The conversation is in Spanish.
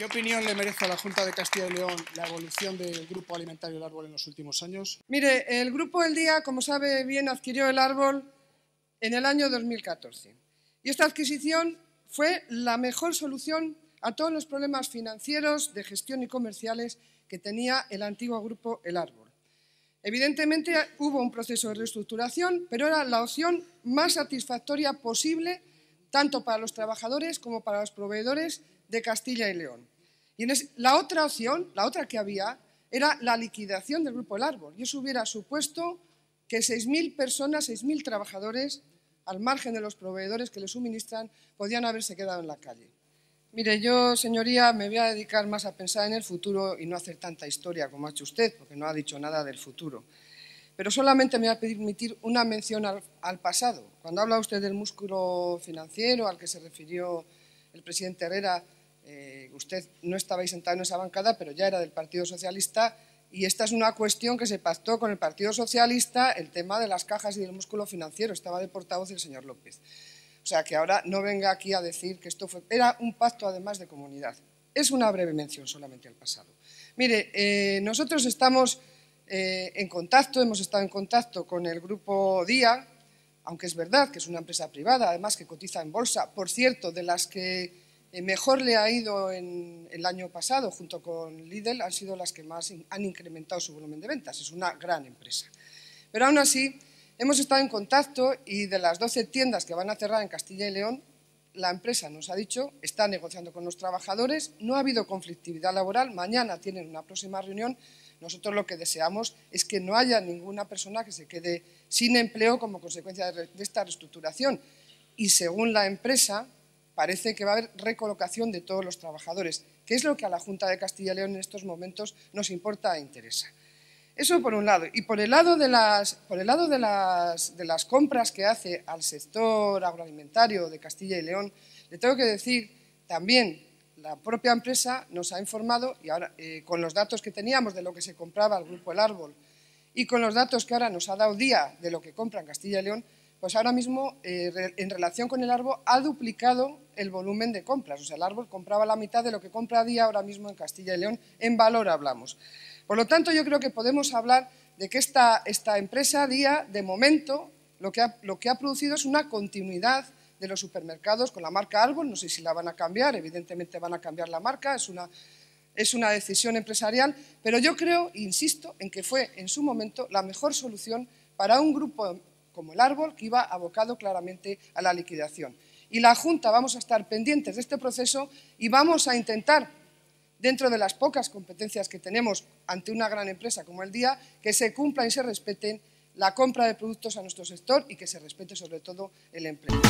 ¿Qué opinión le merece a la Junta de Castilla y León la evolución del Grupo Alimentario El Árbol en los últimos años? Mire, el Grupo El Día, como sabe bien, adquirió el árbol en el año 2014. Y esta adquisición fue la mejor solución a todos los problemas financieros, de gestión y comerciales que tenía el antiguo Grupo El Árbol. Evidentemente hubo un proceso de reestructuración, pero era la opción más satisfactoria posible tanto para los trabajadores como para los proveedores de Castilla y León. Y la otra opción, la otra que había, era la liquidación del Grupo El Árbol. Y eso hubiera supuesto que 6.000 personas, 6.000 trabajadores, al margen de los proveedores que le suministran, podían haberse quedado en la calle. Mire, yo, señoría, me voy a dedicar más a pensar en el futuro y no hacer tanta historia como ha hecho usted, porque no ha dicho nada del futuro. Pero solamente me voy a permitir una mención al pasado. Cuando habla usted del músculo financiero al que se refirió el presidente Herrera, eh, usted no estaba sentado en esa bancada, pero ya era del Partido Socialista y esta es una cuestión que se pactó con el Partido Socialista, el tema de las cajas y del músculo financiero. Estaba de portavoz el señor López. O sea, que ahora no venga aquí a decir que esto fue... Era un pacto además de comunidad. Es una breve mención solamente al pasado. Mire, eh, nosotros estamos eh, en contacto, hemos estado en contacto con el grupo Día, aunque es verdad que es una empresa privada, además que cotiza en bolsa, por cierto, de las que eh, mejor le ha ido en el año pasado, junto con Lidl, han sido las que más han incrementado su volumen de ventas. Es una gran empresa. Pero aún así, hemos estado en contacto y de las 12 tiendas que van a cerrar en Castilla y León, la empresa nos ha dicho, está negociando con los trabajadores, no ha habido conflictividad laboral, mañana tienen una próxima reunión. Nosotros lo que deseamos es que no haya ninguna persona que se quede sin empleo como consecuencia de esta reestructuración. Y según la empresa, parece que va a haber recolocación de todos los trabajadores, que es lo que a la Junta de Castilla y León en estos momentos nos importa e interesa. Eso por un lado. Y por el lado de las, compras que hace al sector agroalimentario de Castilla y León, le tengo que decir también la propia empresa nos ha informado, y ahora eh, con los datos que teníamos de lo que se compraba al Grupo El Árbol y con los datos que ahora nos ha dado día de lo que compran Castilla y León, pues ahora mismo eh, en relación con el árbol ha duplicado el volumen de compras. O sea, el árbol compraba la mitad de lo que compra día ahora mismo en Castilla y León. En valor hablamos. Por lo tanto, yo creo que podemos hablar de que esta, empresa día, de momento, lo que, ha, producido es una continuidad de los supermercados con la marca Árbol. No sé si la van a cambiar, evidentemente van a cambiar la marca, es una, es una decisión empresarial, pero yo creo, insisto, en que fue en su momento la mejor solución para un grupo como el árbol, que iba abocado claramente a la liquidación. Y la Junta vamos a estar pendientes de este proceso y vamos a intentar, dentro de las pocas competencias que tenemos ante una gran empresa como el Día, que se cumplan y se respeten la compra de productos a nuestro sector y que se respete sobre todo el empleo.